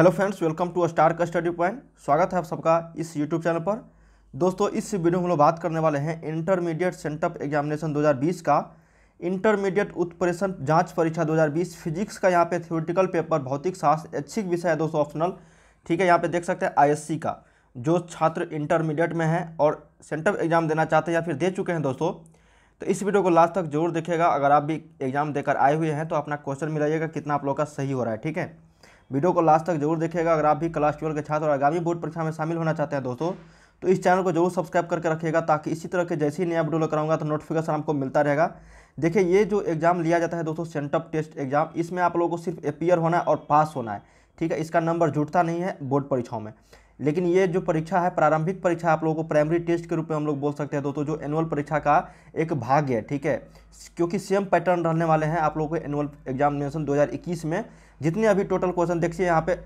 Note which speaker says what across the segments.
Speaker 1: hello friends welcome to star का study point स्वागत है आप सबका इस यूट्यूब चैनल पर दोस्तों इस वीडियो में हम लोग बात करने वाले हैं इंटरमीडिएट सेंटअप एग्जामिनेशन 2020 का इंटरमीडिएट उत्प्रेषण जांच परीक्षा 2020 फिजिक्स का यहाँ पे थ्योरेटिकल पेपर भौतिक शास्त्र ऐच्छिक विषय है दोस्तों ऑप्शनल ठीक है यहाँ पे देख सकते हैं आई का जो छात्र इंटरमीडिएट में है और सेंटअप एग्जाम देना चाहते हैं या फिर दे चुके हैं दोस्तों तो इस वीडियो को लास्ट तक जरूर देखेगा अगर आप भी एग्जाम देकर आए हुए हैं तो अपना क्वेश्चन मिलाइएगा कितना आप लोग का सही हो रहा है ठीक है वीडियो को लास्ट तक जरूर देखिएगा अगर आप भी क्लास ट्वेल्व के छात्र और आगामी बोर्ड परीक्षा में शामिल होना चाहते हैं दोस्तों तो इस चैनल को जरूर सब्सक्राइब करके रखिएगा ताकि इसी तरह के जैसे ही नया वीडियो कराऊंगा तो नोटिफिकेशन आपको मिलता रहेगा देखिए ये जो एग्ज़ाम लिया जाता है दोस्तों सेंटअप टेस्ट एग्ज़ाम इसमें आप लोगों को सिर्फ अपियर होना है और पास होना है ठीक है इसका नंबर जुटता नहीं है बोर्ड परीक्षाओं में लेकिन ये जो परीक्षा है प्रारंभिक परीक्षा आप लोगों को प्राइमरी टेस्ट के रूप में हम लोग बोल सकते हैं दोस्तों जो एनुअल परीक्षा का एक भाग है ठीक है क्योंकि सेम पैटर्न रहने वाले हैं आप लोगों को एनुअल एग्जामिनेशन 2021 में जितने अभी टोटल क्वेश्चन देखिए यहाँ पे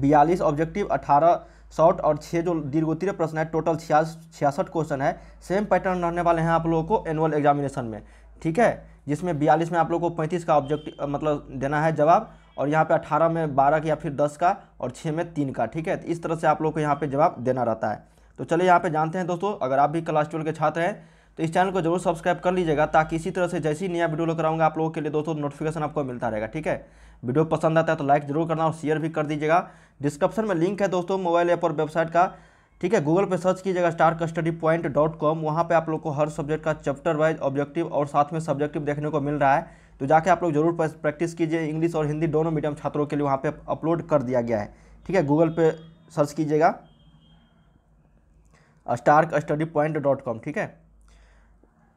Speaker 1: बयालीस ऑब्जेक्टिव अठारह शॉर्ट और छः जो दीर्घोत्तीय प्रश्न है टोटल छियासठ क्वेश्चन है सेम पैटर्न रहने वाले हैं आप लोगों को एनुअल एग्जामिनेशन में ठीक है जिसमें बयालीस में आप लोगों को पैंतीस का ऑब्जेक्टिव मतलब देना है जवाब और यहाँ पे अठारह में बारह या फिर दस का और छः में तीन का ठीक है तो इस तरह से आप लोग को यहाँ पे जवाब देना रहता है तो चलिए यहाँ पे जानते हैं दोस्तों अगर आप भी क्लास ट्वेल्व के छात्र हैं तो इस चैनल को जरूर सब्सक्राइब कर लीजिएगा ताकि इसी तरह से जैसी नया वीडियो लेकर आऊँगा आप लोगों के लिए दोस्तों नोटिफिकेशन आपको मिलता रहेगा ठीक है वीडियो पसंद आता है तो लाइक जरूर करना और शेयर भी कर दीजिएगा डिस्क्रिप्शन में लिंक है दोस्तों मोबाइल ऐप और वेबसाइट का ठीक है गूगल पे सर्च कीजिएगा star custody point dot com वहाँ पर आप लोग को हर सब्जेक्ट का चैप्टर वाइज ऑब्जेक्टिव और साथ में सब्जेक्टिव देखने को मिल रहा है तो जाके आप लोग जरूर प्रैक्टिस कीजिए इंग्लिश और हिंदी दोनों मीडियम छात्रों के लिए वहाँ पे अपलोड कर दिया गया है ठीक है गूगल पे सर्च कीजिएगा stark study point dot com ठीक है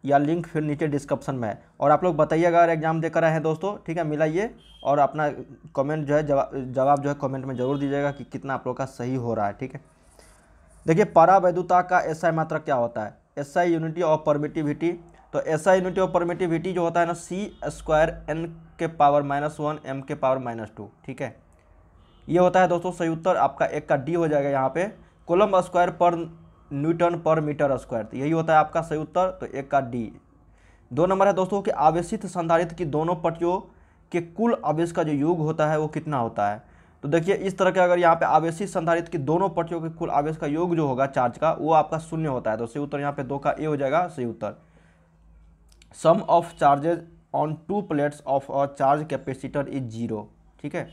Speaker 1: या लिंक फिर नीचे डिस्क्रिप्शन में है और आप लोग बताइएगा अगर एग्जाम देकर आए हैं दोस्तों ठीक है मिलाइए और अपना कमेंट जो है जवाब जो है कमेंट में ज़रूर दीजिएगा कि कितना आप लोग का सही हो रहा है ठीक है देखिए पारा का का आई मात्रा क्या होता है S I unity of permittivity तो S I unity of permittivity जो होता है ना सी स्क्वायर एन के पावर माइनस वन एम के पावर माइनस टू ठीक है ये होता है दोस्तों सही उत्तर आपका एक का डी हो जाएगा यहाँ पे coulomb square per newton per metre square तो यही होता है आपका सही उत्तर तो एक का डी दो नंबर है दोस्तों कि आवेशित संधारित्र की दोनों पटियों के कुल आवेश का जो योग होता है वो कितना होता है तो देखिए इस तरह के अगर यहाँ पे आवेशित संधारित्र की दोनों पटियों के कुल आवेश का योग जो होगा चार्ज का वो आपका शून्य होता है तो सही उत्तर यहाँ पे दो का ए हो जाएगा सही उत्तर sum of charges on two plates of a charge capacitor is zero ठीक है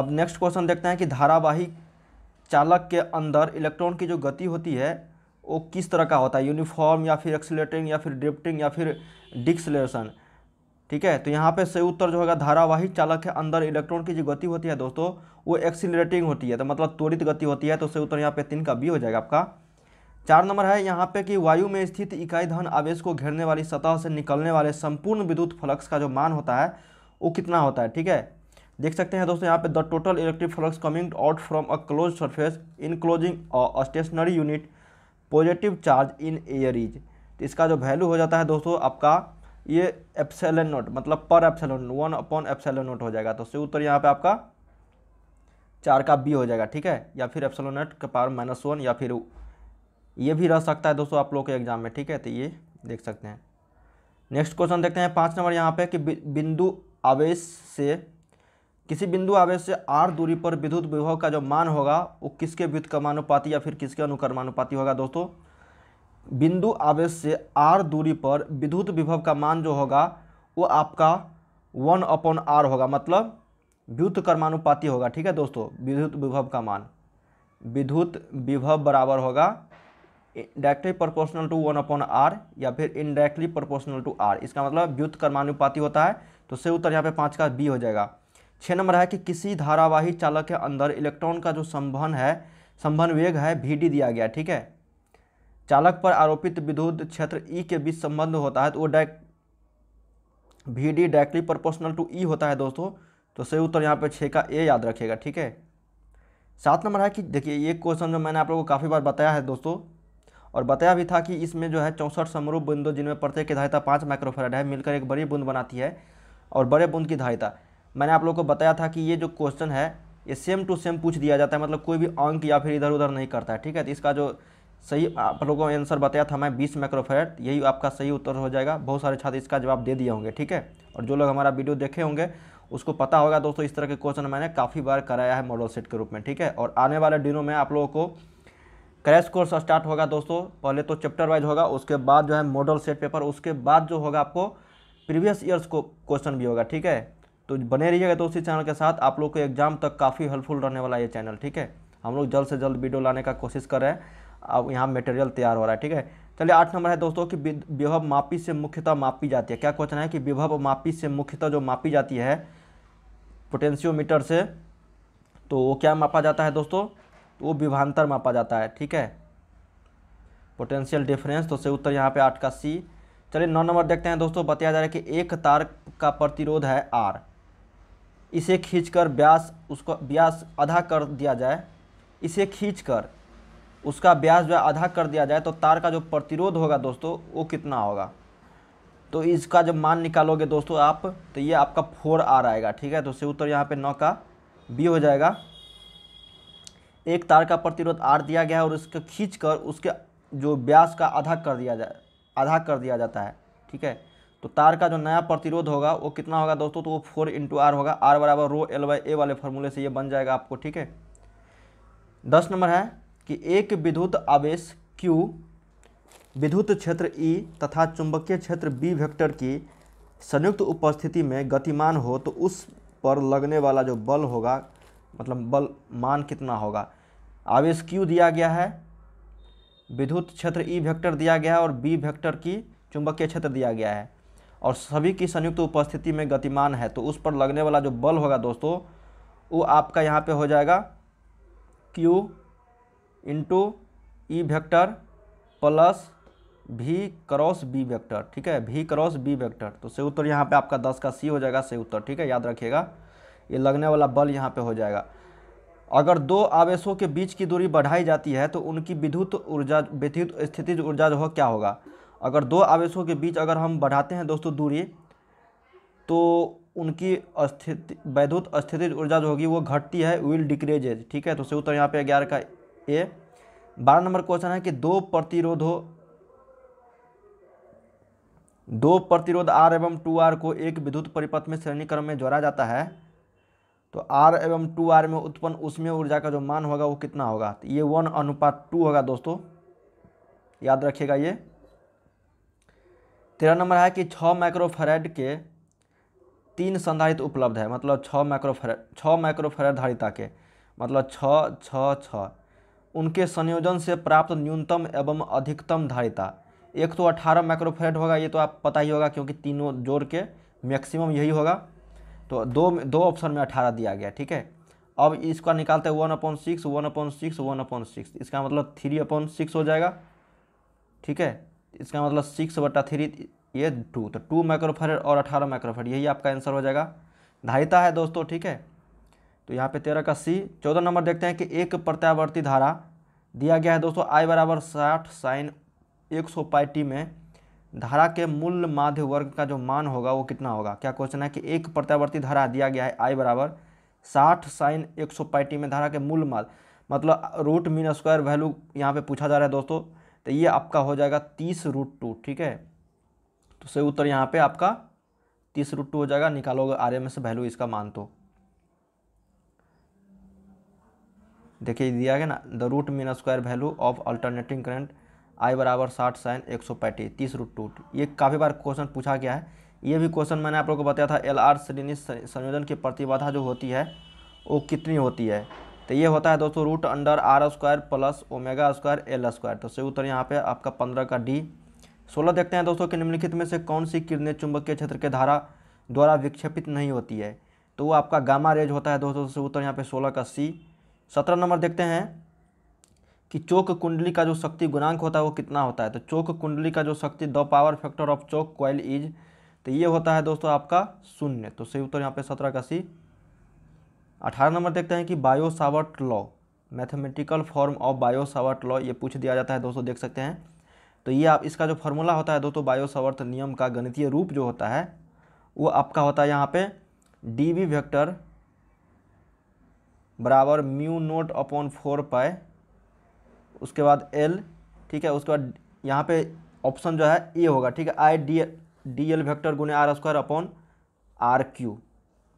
Speaker 1: अब नेक्स्ट क्वेश्चन देखते हैं कि धारावाहिक चालक के अंदर इलेक्ट्रॉन की जो गति होती है वो किस तरह का होता है यूनिफॉर्म या फिर एक्सीटिंग या फिर ड्रिफ्टिंग या फिर डिक्सलेशन ठीक है तो यहाँ पे सही उत्तर जो होगा धारावाहिक चालक के अंदर इलेक्ट्रॉन की जो गति होती है दोस्तों वो एक्सीटिंग होती है तो मतलब त्वरित गति होती है तो सही उत्तर यहाँ पे तीन का बी हो जाएगा आपका चार नंबर है यहाँ पे कि वायु में स्थित इकाई धन आवेश को घेरने वाली सतह से निकलने वाले संपूर्ण विद्युत फ्लक्स का जो मान होता है वो कितना होता है ठीक है देख सकते हैं दोस्तों यहाँ पे the total electric flux coming out from a close surface in closing stationary unit positive charge in air is तो इसका जो वैल्यू हो जाता है दोस्तों आपका ये एप्सेलन नोट मतलब पर epsilon one upon epsilon naught हो जाएगा तो सही उत्तर यहाँ पे आपका चार का बी हो जाएगा ठीक है या फिर एप्सलोन नोट का पावर माइनस वन या फिर ये भी रह सकता है दोस्तों आप लोग के एग्जाम में ठीक है तो ये देख सकते हैं नेक्स्ट क्वेश्चन देखते हैं पाँच नंबर यहाँ पे कि बिंदु आवेश से किसी बिंदु आवेश से आर दूरी पर विद्युत विभव का जो मान होगा वो किसके विद्युत कर्मानुपाति या फिर किसके अनुकर्मानुपाति होगा दोस्तों बिंदु आवेश से आर दूरी पर विद्युत विभव का मान जो होगा वो आपका वन अपॉन आर होगा मतलब विद्युत कर्मानुपाति होगा ठीक है दोस्तों विद्युत विभव का मान विद्युत विभव बराबर होगा directly proportional to one upon R या फिर इनडायरेक्टली प्रोपोर्शनल टू आर इसका मतलब व्युत कर्मानुपाति होता है तो से उत्तर यहाँ पे पाँच का बी हो जाएगा छः नंबर है कि किसी धारावाही चालक के अंदर इलेक्ट्रॉन का जो संभन है संभन वेग है डी दिया गया ठीक है चालक पर आरोपित विद्युत क्षेत्र ई e के बीच संबंध होता है तो वो डायरेक्ट भी D directly proportional to E होता है दोस्तों तो सही उत्तर यहाँ पे छः का ए याद रखेगा ठीक है सात नंबर है कि देखिए ये क्वेश्चन जो मैंने आप लोगों को काफ़ी बार बताया है दोस्तों और बताया भी था कि इसमें जो है चौंसठ समरूप बिंदु जिनमें प्रत्येक की धारिता पाँच माइक्रोफेराइड है मिलकर एक बड़ी बूंद बनाती है और बड़े बूंद की धारिता मैंने आप लोग को बताया था कि ये जो क्वेश्चन है ये सेम टू सेम पूछ दिया जाता है मतलब कोई भी अंक या फिर इधर उधर नहीं करता है ठीक है तो इसका जो सही आप लोगों को आंसर बताया था मैं बीस माइक्रोफेरेट यही आपका सही उत्तर हो जाएगा बहुत सारे छात्र इसका जवाब दे दिए होंगे ठीक है और जो लोग हमारा वीडियो देखे होंगे उसको पता होगा दोस्तों इस तरह के क्वेश्चन मैंने काफ़ी बार कराया है मॉडल सेट के रूप में ठीक है और आने वाले दिनों में आप लोगों को क्रैश कोर्स स्टार्ट होगा दोस्तों पहले तो चैप्टर वाइज होगा उसके बाद जो है मॉडल सेट पेपर उसके बाद जो होगा आपको प्रीवियस ईयर्स को क्वेश्चन भी होगा ठीक है तो बने रहिएगा तो उसी चैनल के साथ आप लोग को एग्जाम तक काफ़ी हेल्पफुल रहने वाला ये चैनल ठीक है हम लोग जल्द से जल्द वीडियो लाने का कोशिश कर रहे हैं अब यहाँ मटेरियल तैयार हो रहा है ठीक है चलिए आठ नंबर है दोस्तों कि विभव मापी से मुख्यतः मापी जाती है क्या क्वेश्चन है कि विभव मापी से मुख्यतः जो मापी जाती है पोटेंशियोमीटर से तो वो क्या मापा जाता है दोस्तों तो वो विभांतर मापा जाता है ठीक है पोटेंशियल डिफरेंस तो से उत्तर यहाँ पे आठ का सी चलिए नौ नंबर देखते हैं दोस्तों बताया जा रहा है कि एक तार का प्रतिरोध है आर इसे खींचकर ब्यास उसको ब्यास आधा कर दिया जाए इसे खींचकर उसका ब्यास जो आधा कर दिया जाए तो तार का जो प्रतिरोध होगा दोस्तों वो कितना होगा तो इसका जब मान निकालोगे दोस्तों आप तो ये आपका फोर आर आएगा ठीक है तो से उत्तर यहाँ पे नौ का बी हो जाएगा एक तार का प्रतिरोध आर दिया गया है और उसको खींच कर उसके जो ब्यास का आधा कर दिया जाए आधा कर दिया जाता है ठीक है तो तार का जो नया प्रतिरोध होगा वो कितना होगा दोस्तों तो वो फोर इंटू आर होगा आर बराबर रो एल बाई ए वाले फॉर्मूले से ये बन जाएगा आपको ठीक है दस नंबर है कि एक विद्युत आवेश क्यू विद्युत क्षेत्र ई e तथा चुंबकीय क्षेत्र बी वेक्टर की संयुक्त उपस्थिति में गतिमान हो तो उस पर लगने वाला जो बल होगा मतलब बल मान कितना होगा आवेश क्यू दिया गया है विद्युत क्षेत्र ई e वेक्टर दिया गया है और बी वेक्टर की चुंबकीय क्षेत्र दिया गया है और सभी की संयुक्त उपस्थिति में गतिमान है तो उस पर लगने वाला जो बल होगा दोस्तों वो आपका यहाँ पे हो जाएगा Q into E vector plus v cross B vector ठीक है भी क्रॉस बी वेक्टर तो से उत्तर यहाँ पे आपका दस का सी हो जाएगा से उत्तर ठीक है याद रखिएगा ये लगने वाला बल यहाँ पे हो जाएगा अगर दो आवेशों के बीच की दूरी बढ़ाई जाती है तो उनकी विद्युत ऊर्जा विद्युत स्थिति ऊर्जा जो हो क्या होगा अगर दो आवेशों के बीच अगर हम बढ़ाते हैं दोस्तों दूरी तो उनकी स्थिति वैद्युत स्थिति ऊर्जा जो होगी वो घटती है विल डिक्रेजेज ठीक है तो सही उत्तर यहाँ पे ग्यारह का ए बारह नंबर क्वेश्चन है कि दो प्रतिरोधों दो प्रतिरोध आर एवं टू आर को एक विद्युत परिपथ में श्रेणी क्रम में जोड़ा जाता है तो आर एवं टू आर में उत्पन्न उसमें ऊर्जा का जो मान होगा वो कितना होगा तो ये वन अनुपात टू होगा दोस्तों याद रखिएगा ये तेरह नंबर है कि छः माइक्रोफेरेड के तीन संधारित उपलब्ध है मतलब छः माइक्रोफरेड छः माइक्रोफेरेड धारिता के मतलब छः छः छः उनके संयोजन से प्राप्त न्यूनतम एवं अधिकतम धारिता एक तो अठारह माइक्रोफेरेड होगा ये तो आप पता ही होगा क्योंकि तीनों जोड़ के मैक्सिमम यही होगा तो दो दो ऑप्शन में अठारह दिया गया ठीक है अब इसका निकालते हैं one point six one point six one point six इसका मतलब थ्री अपॉइंट सिक्स हो जाएगा ठीक है इसका मतलब सिक्स बट्टा थ्री ये टू तो टू माइक्रोफेर और अठारह माइक्रोफेरेड यही आपका आंसर हो जाएगा धारिता है दोस्तों ठीक है तो यहाँ पे तेरह का सी चौदह नंबर देखते हैं कि एक प्रत्यावर्ती धारा दिया गया है दोस्तों आई बराबर साठ साइन एक सौ पाई टी में धारा के मूल माध्य वर्ग का जो मान होगा वो कितना होगा क्या क्वेश्चन है कि एक प्रत्यावर्ती धारा दिया गया है आई बराबर साठ साइन एक सौ पाई टी में धारा के मूल माध्य मतलब रूट मीन स्क्वायर वैल्यू यहाँ पे पूछा जा रहा है दोस्तों तो ये आपका हो जाएगा तीस रूट टू ठीक है तो सही उत्तर यहाँ पे आपका तीस रूट टू हो जाएगा निकालोगे आर एम एस वैल्यू इसका मान तो देखिए दिया गया ना the root mean square value of alternating current I बराबर साठ साइन एक सौ पैंतीस तीस रूट टू ये काफ़ी बार क्वेश्चन पूछा गया है ये भी क्वेश्चन मैंने आप लोगों को बताया था एल आर श्रेणी संयोजन की प्रतिबाधा जो होती है वो कितनी होती है तो ये होता है दोस्तों root under R square plus omega square L square तो सही उत्तर यहाँ पे आपका पंद्रह का डी सोलह देखते हैं दोस्तों कि निम्नलिखित में से कौन सी किरणें चुंबकीय क्षेत्र के धारा द्वारा विक्षेपित नहीं होती है तो वो आपका गामा रेज होता है दोस्तों से उत्तर यहाँ पे सोलह का सी सत्रह नंबर देखते हैं कि चौक कुंडली का जो शक्ति गुणांक होता है वो कितना होता है तो चौक कुंडली का जो शक्ति the power factor of choke coil is तो ये होता है दोस्तों आपका शून्य तो सही उत्तर यहाँ पे सत्रह का सी अठारह नंबर देखते हैं कि Biot Savart law mathematical form of Biot Savart law ये पूछ दिया जाता है दोस्तों देख सकते हैं तो ये आप इसका जो फॉर्मूला होता है दोस्तों बायोसावर्थ नियम का गणितीय रूप जो होता है वो आपका होता है यहाँ पे डी वी वेक्टर बराबर mu naught upon four pi उसके बाद एल ठीक है उसके बाद यहाँ पे ऑप्शन जो है ए होगा ठीक है I D D L vector गुने R square upon R Q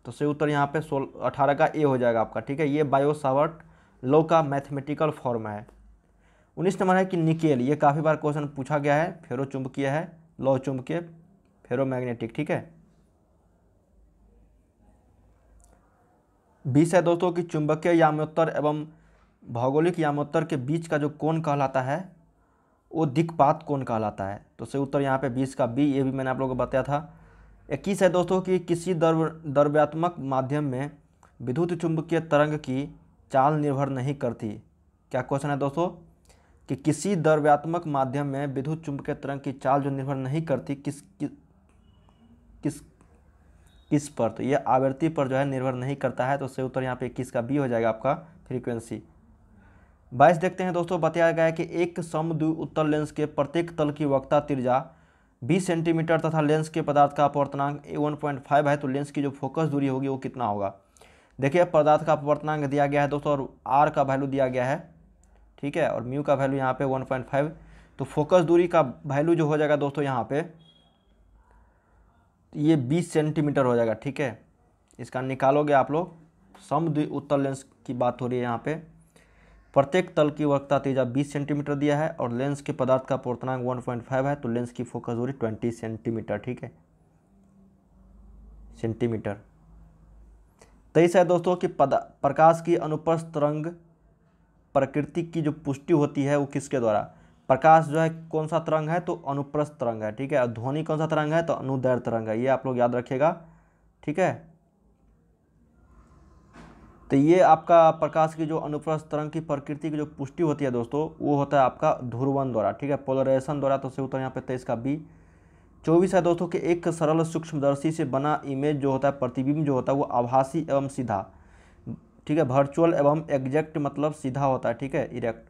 Speaker 1: तो सही उत्तर यहाँ पे सोल अठारह का ए हो जाएगा आपका ठीक है ये बायोसावर्ट लो का मैथमेटिकल फॉर्म है उन्नीस नंबर है कि निकेल ये काफ़ी बार क्वेश्चन पूछा गया है फेरो चुंबकीय है लौ चुंबकीय मैग्नेटिक ठीक है बीस है दोस्तों कि चुंबकीय यामोत्तर एवं भौगोलिक यामोत्तर के बीच का जो कौन कहलाता है वो दिक्पात कौन कहलाता है तो सही उत्तर यहाँ पे बीस का बी ये भी मैंने आप लोगों को बताया था इक्कीस है दोस्तों कि किसी द्रव द्रव्यात्मक माध्यम में विद्युत चुंबकीय तरंग की चाल निर्भर नहीं करती क्या क्वेश्चन है दोस्तों कि किसी द्रव्यात्मक माध्यम में विद्युत चुंबकीय तरंग की चाल जो निर्भर नहीं करती किस किस किस पर तो यह आवृत्ति पर जो है निर्भर नहीं करता है तो सही उत्तर यहाँ पे इक्कीस का बी हो जाएगा आपका फ्रीक्वेंसी बाईस देखते हैं दोस्तों बताया गया है कि एक समद्वि उत्तल लेंस के प्रत्येक तल की वक्ता तिरजा 20 सेंटीमीटर तथा लेंस के पदार्थ का अपवर्तनांक वन पॉइंट फाइव है तो लेंस की जो फोकस दूरी होगी वो कितना होगा देखिए पदार्थ का अपवर्तनांक दिया गया है दोस्तों और आर का वैल्यू दिया गया है ठीक है और म्यू का वैल्यू यहाँ पे 1.5 तो फोकस दूरी का वैल्यू जो हो जाएगा दोस्तों यहाँ पे तो ये 20 सेंटीमीटर हो जाएगा ठीक है इसका निकालोगे आप लोग सम उत्तर लेंस की बात हो रही है यहाँ पर प्रत्येक तल की वक्ता तेजा 20 सेंटीमीटर दिया है और लेंस के पदार्थ का पोर्तनांक 1.5 है तो लेंस की फोकस दूरी 20 सेंटीमीटर ठीक है सेंटीमीटर तेईस तो है दोस्तों कि प्रकाश की अनुपस्थ रंग प्रकृति की जो पुष्टि होती है वो किसके द्वारा प्रकाश जो है कौन सा तरंग है तो अनुप्रस्थ तरंग है ठीक है ध्वनि कौन सा तरंग है तो अनुदैर तरंग है ये आप लोग याद रखिएगा ठीक है तो ये आपका प्रकाश की जो अनुप्रस्थ तरंग की प्रकृति की जो पुष्टि होती है दोस्तों वो होता है आपका ध्रुवन द्वारा ठीक है पोलराइजेशन द्वारा तो सही उत्तर यहाँ पे तेईस तो का बी चौबीस है दोस्तों कि एक सरल सूक्ष्मदर्शी से बना इमेज जो होता है प्रतिबिंब जो होता है वो आभासी एवं सीधा ठीक है वर्चुअल एवं एग्जैक्ट मतलब सीधा होता है ठीक है इरेक्ट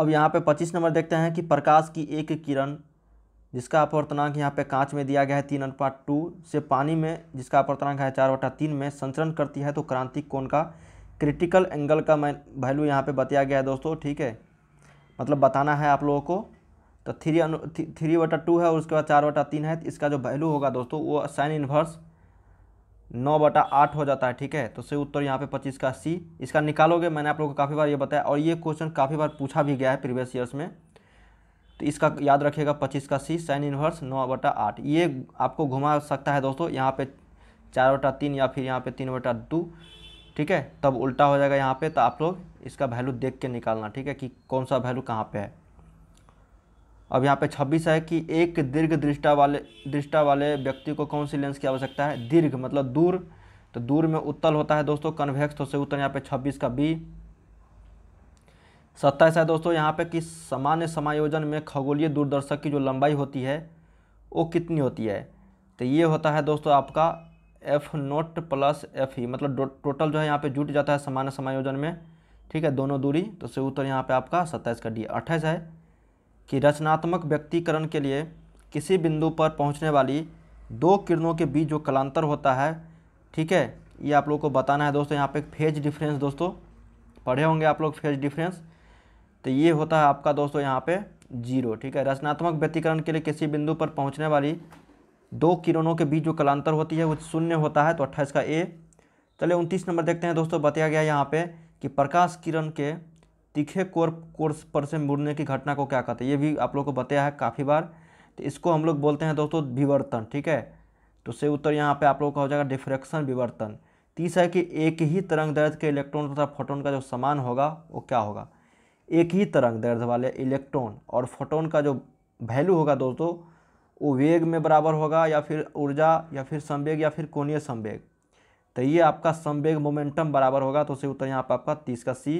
Speaker 1: अब यहाँ पे पच्चीस नंबर देखते हैं कि प्रकाश की एक किरण जिसका अपवर्तनांक यहाँ पे कांच में दिया गया है तीन अनुपात टू से पानी में जिसका अपवर्तनांक है चार वटा तीन में संचरण करती है तो क्रांतिक कोण का क्रिटिकल एंगल का मैं वैल्यू यहाँ पे बताया गया है दोस्तों ठीक है मतलब बताना है आप लोगों को तो थ्री अनु थ्री वटा टू है और उसके बाद चार वटा तीन है तो इसका जो वैल्यू होगा दोस्तों वो साइन इन्वर्स नौ बटा आठ हो जाता है ठीक है तो सही उत्तर यहाँ पे पच्चीस का सी इसका निकालोगे मैंने आप लोगों को काफ़ी बार ये बताया और ये क्वेश्चन काफ़ी बार पूछा भी गया है प्रीवियस ईयर्स में तो इसका याद रखिएगा पच्चीस का सी साइन इन्वर्स नौ बटा आठ ये आपको घुमा सकता है दोस्तों यहाँ पे चार बटा तीन या फिर यहाँ पे तीन बटा दो ठीक है तब उल्टा हो जाएगा यहाँ पे तो आप लोग इसका वैल्यू देख के निकालना ठीक है कि कौन सा वैल्यू कहाँ पे है अब यहाँ पे छब्बीस है कि एक दीर्घ दृष्टा वाले दृष्टा वाले व्यक्ति को कौन सी लेंस की आवश्यकता है दीर्घ मतलब दूर तो दूर में उत्तल होता है दोस्तों कन्वेक्स तो से उत्तर यहाँ पे छब्बीस का बी सत्ताईस है दोस्तों यहाँ पे कि सामान्य समायोजन में खगोलीय दूरदर्शक की जो लंबाई होती है वो कितनी होती है तो ये होता है दोस्तों आपका एफ नोट प्लस एफ ही मतलब टोटल जो है यहाँ पे जुट जाता है सामान्य समायोजन में ठीक है दोनों दूरी तो से उत्तर यहाँ पे आपका सत्ताईस का डी अट्ठाईस है कि रचनात्मक व्यक्तिकरण के लिए किसी बिंदु पर पहुँचने वाली दो किरणों के बीच जो कलांतर होता है ठीक है ये आप लोग को बताना है दोस्तों यहाँ पर फेज डिफरेंस दोस्तों पढ़े होंगे आप लोग फेज डिफरेंस तो ये होता है आपका दोस्तों यहाँ पे जीरो ठीक है रचनात्मक व्यतिकरण के लिए किसी बिंदु पर पहुँचने वाली दो किरणों के बीच जो कलांतर होती है वो शून्य होता है तो अट्ठाईस का ए चलिए उनतीस नंबर देखते हैं दोस्तों बताया गया यहाँ पे कि प्रकाश किरण के तीखे कोर कोर्स पर से मुड़ने की घटना को क्या कहते हैं ये भी आप लोग को बताया है काफ़ी बार तो इसको हम लोग बोलते हैं दोस्तों विवर्तन ठीक है तो से उत्तर यहाँ पे आप लोगों का हो जाएगा डिफ्रेक्शन विवर्तन तीस है कि एक ही तरंग दर्द के इलेक्ट्रॉन तथा फोटोन का जो समान होगा वो क्या होगा एक ही तरंग दर्द वाले इलेक्ट्रॉन और फोटोन का जो वैल्यू होगा दोस्तों वो वेग में बराबर होगा या फिर ऊर्जा या फिर संवेग या फिर कोणीय संवेग तो ये आपका संवेग मोमेंटम बराबर होगा तो उसे उत्तर यहाँ पर आपका तीस का सी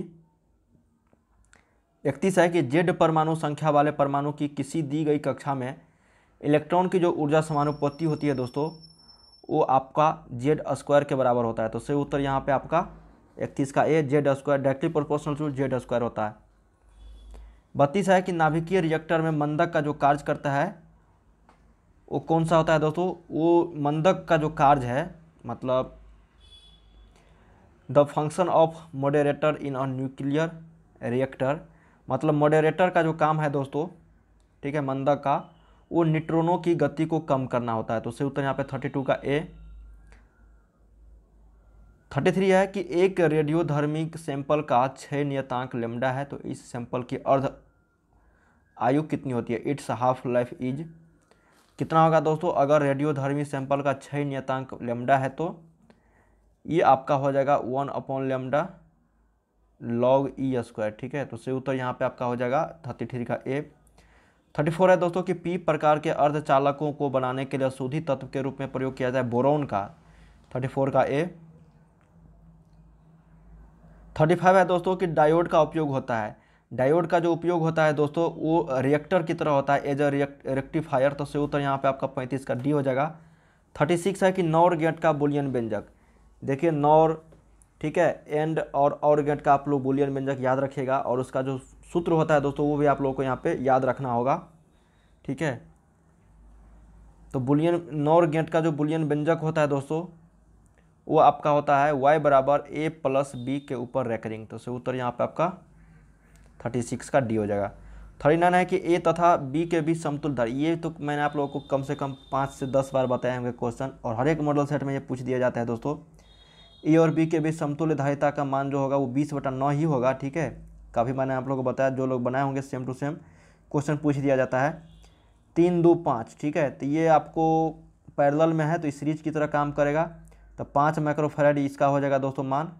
Speaker 1: इकतीस है कि जेड परमाणु संख्या वाले परमाणु की किसी दी गई कक्षा में इलेक्ट्रॉन की जो ऊर्जा समानुपत्ति होती है दोस्तों वो आपका जेड स्क्वायर के बराबर होता है तो सही उत्तर यहाँ पे आपका इकतीस का A Z square directly proportional to Z square होता है बत्तीस है कि नाभिकीय रिएक्टर में मंदक का जो कार्य करता है वो कौन सा होता है दोस्तों वो मंदक का जो कार्य है मतलब the function of moderator in a nuclear reactor मतलब मॉडरेटर का जो काम है दोस्तों ठीक है मंदक का वो न्यूट्रॉनों की गति को कम करना होता है तो उससे उत्तर यहाँ पे थर्टी टू का ए थर्टी थ्री है कि एक रेडियोधर्मिक सैंपल का छः नियतांक लेमडा है तो इस सैंपल की अर्ध आयु कितनी होती है इट्स हाफ लाइफ इज कितना होगा दोस्तों अगर रेडियोधर्मी सैंपल का छः नियतांक लेमडा है तो ये आपका हो जाएगा one upon lambda log E square ठीक है तो सही उत्तर यहाँ पे आपका हो जाएगा थर्टी थ्री का ए थर्टी फोर है दोस्तों कि पी प्रकार के अर्धचालकों को बनाने के लिए शोधी तत्व के रूप में प्रयोग किया जाए बोरोन का थर्टी फोर का ए थर्टी फाइव है दोस्तों कि डायोड का उपयोग होता है डायोड का जो उपयोग होता है दोस्तों वो रिएक्टर की तरह होता है एज अ रिएक्ट रेक्टिफायर तो से उत्तर यहाँ पे आपका पैंतीस का डी हो जाएगा थर्टी सिक्स है कि नॉर गेट का बुलियन व्यंजक देखिए नॉर ठीक है एंड और और गेट का आप लोग बुलियन व्यंजक याद रखिएगा और उसका जो सूत्र होता है दोस्तों वो भी आप लोगों को यहाँ पे याद रखना होगा ठीक है तो बुलियन नॉर गेट का जो बुलियन व्यंजक होता है दोस्तों वो आपका होता है वाई बराबर ए प्लस बी के ऊपर रेकरिंग तो से उत्तर यहाँ पर आपका थर्टी सिक्स का डी हो जाएगा थर्टी नाइन है कि ए तथा बी के बीच समतुल धार ये तो मैंने आप लोगों को कम से कम पाँच से दस बार बताया होंगे क्वेश्चन और हर एक मॉडल सेट में ये पूछ दिया जाता है दोस्तों ए और बी के बीच समतुल्य धारिता का मान जो होगा वो बीस बटा नौ ही होगा ठीक है काफ़ी मैंने आप लोगों को बताया जो लोग बनाए होंगे सेम टू सेम क्वेश्चन पूछ दिया जाता है तीन दो पाँच ठीक है तो ये आपको पैरेलल में है तो इस सीरीज की तरह काम करेगा तो पाँच माइक्रोफेराइड इसका हो जाएगा दोस्तों मान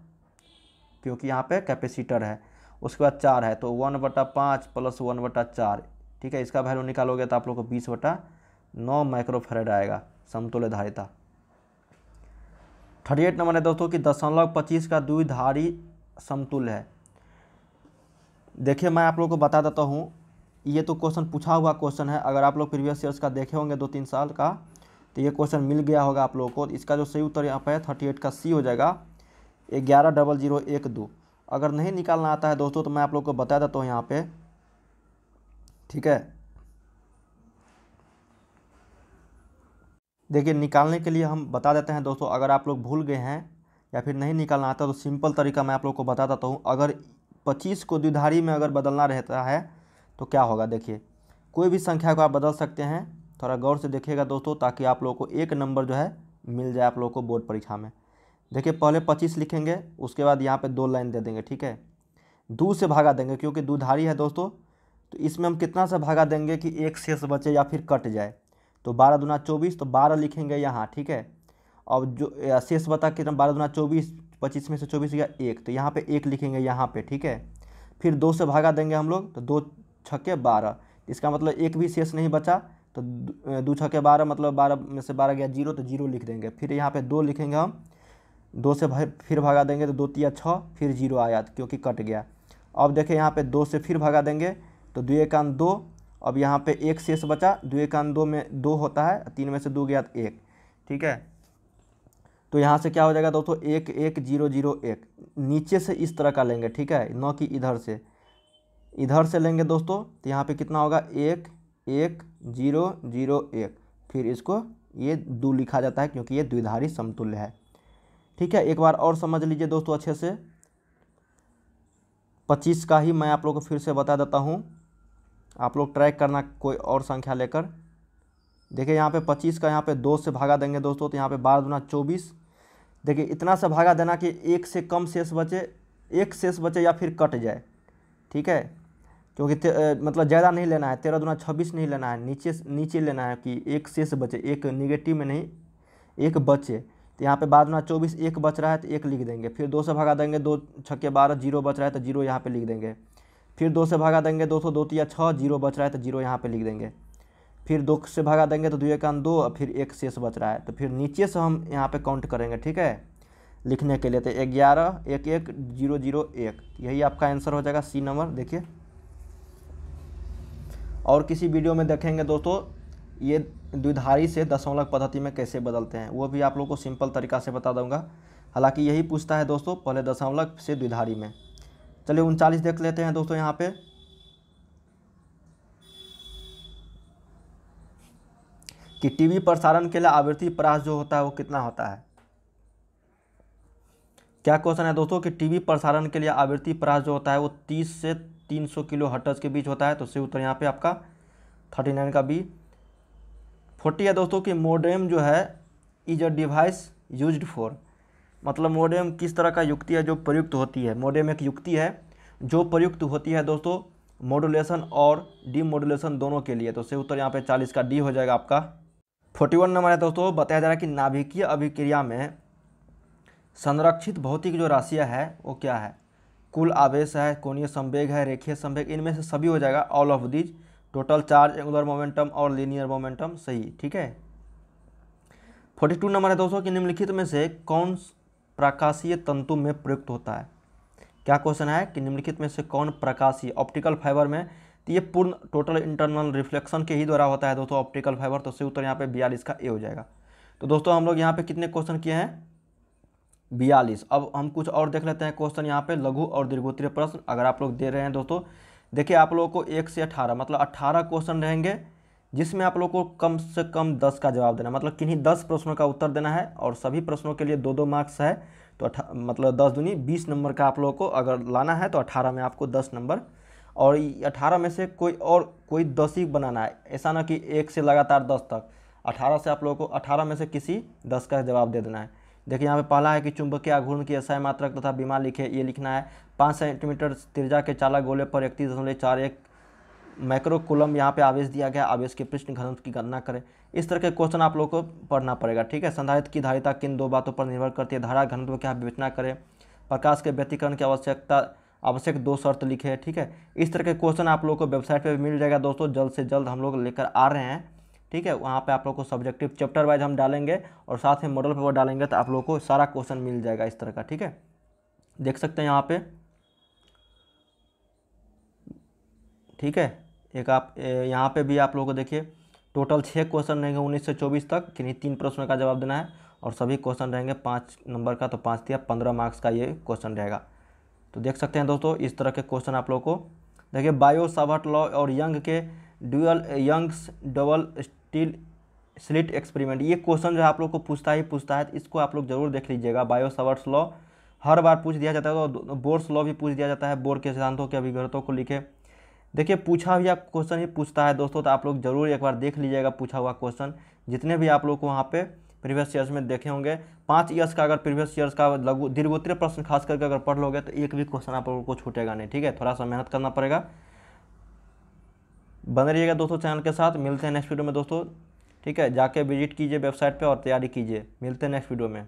Speaker 1: क्योंकि यहाँ पे कैपेसिटर है उसके बाद चार है तो वन बटा पाँच प्लस वन बटा चार ठीक है इसका वैल्यू निकालोगे तो आप लोग को बीस बटा नौ माइक्रोफेरेड आएगा समतुल्य धारिता थर्टी एट नंबर है दोस्तों कि दशमलव पच्चीस का द्विधारी समतुल्य है देखिए मैं आप लोग को बता देता हूँ ये तो क्वेश्चन पूछा हुआ क्वेश्चन है अगर आप लोग प्रीवियस ईयर्स का देखे होंगे दो तीन साल का तो ये क्वेश्चन मिल गया होगा आप लोगों को इसका जो सही उत्तर यहाँ पर है थर्टी एट का सी हो जाएगा ग्यारह डबल जीरो एक दो अगर नहीं निकालना आता है दोस्तों तो मैं आप लोग को बता देता हूँ यहाँ पे ठीक है देखिए निकालने के लिए हम बता देते हैं दोस्तों अगर आप लोग भूल गए हैं या फिर नहीं निकालना आता तो सिंपल तरीका मैं आप लोग को बता देता हूँ अगर पच्चीस को द्विधारी में अगर बदलना रहता है तो क्या होगा देखिए कोई भी संख्या को आप बदल सकते हैं थोड़ा गौर से देखिएगा दोस्तों ताकि आप लोग को एक नंबर जो है मिल जाए आप लोग को बोर्ड परीक्षा में देखिए पहले पच्चीस लिखेंगे उसके बाद यहाँ पे दो लाइन दे देंगे ठीक है दो से भागा देंगे क्योंकि धारी है दोस्तों तो इसमें हम कितना से भागा देंगे कि एक शेष बचे या फिर कट जाए तो बारह दुना चौबीस तो बारह लिखेंगे यहाँ ठीक है अब जो शेष बता कितना बारह दुना चौबीस पच्चीस में से चौबीस या एक तो यहाँ पर एक लिखेंगे यहाँ पर ठीक है फिर दो से भागा देंगे हम लोग तो दो छके बारह इसका मतलब एक भी शेष नहीं बचा तो दो छके बारह मतलब बारह में से बारह गया जीरो तो जीरो लिख देंगे फिर यहाँ पे दो लिखेंगे हम दो से फिर भगा देंगे तो दो तिया छः फिर जीरो आया क्योंकि कट गया अब देखें यहाँ पे दो से फिर भगा देंगे तो दो एकान दो अब यहाँ पे एक शेष बचा दो एकान दो में दो होता है तीन में से दो गया तो एक ठीक है तो यहाँ से क्या हो जाएगा दोस्तों एक एक जीरो जीरो एक नीचे से इस तरह का लेंगे ठीक है न कि इधर से इधर से लेंगे दोस्तों तो यहाँ पे कितना होगा एक एक जीरो जीरो एक फिर इसको ये दो लिखा जाता है क्योंकि ये द्विधारी समतुल्य है ठीक है एक बार और समझ लीजिए दोस्तों अच्छे से पच्चीस का ही मैं आप लोग को फिर से बता देता हूँ आप लोग ट्रैक करना कोई और संख्या लेकर देखिए यहाँ पे पच्चीस का यहाँ पे दो से भागा देंगे दोस्तों तो यहाँ पे बारह दुना चौबीस देखिए इतना से भागा देना कि एक से कम शेष बचे एक शेष बचे या फिर कट जाए ठीक है क्योंकि मतलब ज़्यादा नहीं लेना है तेरह दुना छब्बीस नहीं लेना है नीचे नीचे लेना है कि एक शेष बचे एक निगेटिव में नहीं एक बचे तो यहाँ पे बाद में चौबीस एक बच रहा है तो एक लिख देंगे फिर दो से भगा देंगे दो छक्के बारह जीरो बच रहा है तो जीरो यहाँ पे लिख देंगे फिर दो से भगा देंगे दो सौ दो या छः जीरो बच रहा है तो जीरो यहाँ पे लिख देंगे फिर दो से भगा देंगे तो दो एक दो और फिर एक शेष बच रहा है तो फिर नीचे से हम यहाँ पर काउंट करेंगे ठीक है लिखने के लिए तो ग्यारह एक एक जीरो जीरो एक यही आपका आंसर हो जाएगा सी नंबर देखिए और किसी वीडियो में देखेंगे दोस्तों ये द्विधारी से दशमलव पद्धति में कैसे बदलते हैं वो भी आप लोग को सिंपल तरीका से बता दूंगा हालांकि यही पूछता है दोस्तों पहले दशमलव से द्विधारी में चलिए उनचालीस देख लेते हैं दोस्तों यहाँ पे कि टीवी प्रसारण के लिए आवृत्ति प्रास जो होता है वो कितना होता है क्या क्वेश्चन है दोस्तों कि टीवी प्रसारण के लिए आवृत्ति प्रास जो होता है वो 30 से 300 किलो हटर्स के बीच होता है तो सही उत्तर यहाँ पे आपका 39 का बी फोर्टी है दोस्तों कि मोडेम जो है is a device use for मतलब मोडेम किस तरह का युक्ति है जो प्रयुक्त होती है मोडेम एक युक्ति है जो प्रयुक्त होती है दोस्तों मॉडुलेशन और डी मोडुलेशन दोनों के लिए तो सही उत्तर यहाँ पे चालीस का डी हो जाएगा आपका फोर्टी वन नंबर है दोस्तों बताया जा रहा है कि नाभिकीय अभिक्रिया में संरक्षित भौतिक जो राशियाँ है वो क्या है कुल आवेश है कोणीय संवेग है रेखीय संवेग इनमें से सभी हो जाएगा all of these total charge angular momentum और लीनियर मोमेंटम सही ठीक है फोर्टी टू नंबर है दोस्तों कि निम्नलिखित में से कौन प्रकाशीय तंतु में प्रयुक्त होता है क्या क्वेश्चन है कि निम्नलिखित में से कौन प्रकाशीय ऑप्टिकल फाइबर में तो ये पूर्ण टोटल इंटरनल रिफ्लेक्शन के ही द्वारा होता है दोस्तों ऑप्टिकल फाइबर तो सही उत्तर यहाँ पे बयालीस का ए हो जाएगा तो दोस्तों हम लोग यहाँ पे कितने क्वेश्चन किए हैं बयालीस अब हम कुछ और देख लेते हैं क्वेश्चन यहाँ पे लघु और दीर्घोत्तरीय प्रश्न अगर आप लोग दे रहे हैं दोस्तों देखिए आप लोगों को एक से अठारह मतलब अट्ठारह क्वेश्चन रहेंगे जिसमें आप लोगों को कम से कम दस का जवाब देना मतलब किन्हीं दस प्रश्नों का उत्तर देना है और सभी प्रश्नों के लिए दो दो मार्क्स है तो मतलब दस दूनी बीस नंबर का आप लोगों को अगर लाना है तो अट्ठारह में आपको दस नंबर और अठारह में से कोई और कोई दस ही बनाना है ऐसा ना कि एक से लगातार दस तक अठारह से आप लोगों को अठारह में से किसी दस का जवाब दे देना है देखिए यहाँ पे पहला है कि चुंबकीय आघूर्ण की असह मात्रक तथा बीमा लिखे ये लिखना है पाँच सेंटीमीटर तिरजा के चालक गोले पर इकतीस दशमलव चार एक माइक्रोकुलम यहाँ पे आवेश दिया गया आवेश के पृष्ठ घन की गणना करें इस तरह के क्वेश्चन आप लोग को पढ़ना पड़ेगा ठीक है संधारित की धारिता किन दो बातों पर निर्भर करती है धारा घनत्व की विवेचना करें प्रकाश के व्यतीकरण की आवश्यकता आवश्यक दो शर्त लिखे ठीक है इस तरह के क्वेश्चन आप लोग को वेबसाइट पर भी मिल जाएगा दोस्तों जल्द से जल्द हम लोग लेकर आ रहे हैं ठीक है वहाँ पे आप लोग को सब्जेक्टिव चैप्टर वाइज हम डालेंगे और साथ में मॉडल पेपर डालेंगे तो आप लोग को सारा क्वेश्चन मिल जाएगा इस तरह का ठीक है देख सकते हैं यहाँ पे ठीक है एक आप यहाँ पे भी आप लोगों को देखिए टोटल छः क्वेश्चन रहेंगे उन्नीस से चौबीस तक किन्हीं तीन प्रश्नों का जवाब देना है और सभी क्वेश्चन रहेंगे पाँच नंबर का तो पाँच दिया पंद्रह मार्क्स का ये क्वेश्चन रहेगा तो देख सकते हैं दोस्तों इस तरह के क्वेश्चन आप लोग को देखिए बायो सावर्ट लॉ और यंग के dual Young's double steel slit experiment ये क्वेश्चन जो है आप लोग को पूछता ही पूछता है तो इसको आप लोग जरूर देख लीजिएगा बायोसावर्ट्स लॉ हर बार पूछ दिया जाता है तो बोर्स लॉ भी पूछ दिया जाता है बोर के सिद्धांतों के अभिग्रतों को लिखे देखिए पूछा हुआ क्वेश्चन ही पूछता है दोस्तों तो आप लोग जरूर एक बार देख लीजिएगा पूछा हुआ क्वेश्चन जितने भी आप लोग को वहाँ पे प्रीवियस ईयर्स में देखे होंगे पाँच ईयर्स का अगर प्रीवियस ईयर्स का लघु दीर्घोत्तरीय प्रश्न खास करके अगर पढ़ लोगे तो एक भी क्वेश्चन आप लोगों को छूटेगा नहीं ठीक है थोड़ा सा मेहनत करना पड़ेगा बन रहिएगा दोस्तों चैनल के साथ मिलते हैं नेक्स्ट वीडियो में दोस्तों ठीक है जाके विजिट कीजिए वेबसाइट पे और तैयारी कीजिए मिलते हैं नेक्स्ट वीडियो में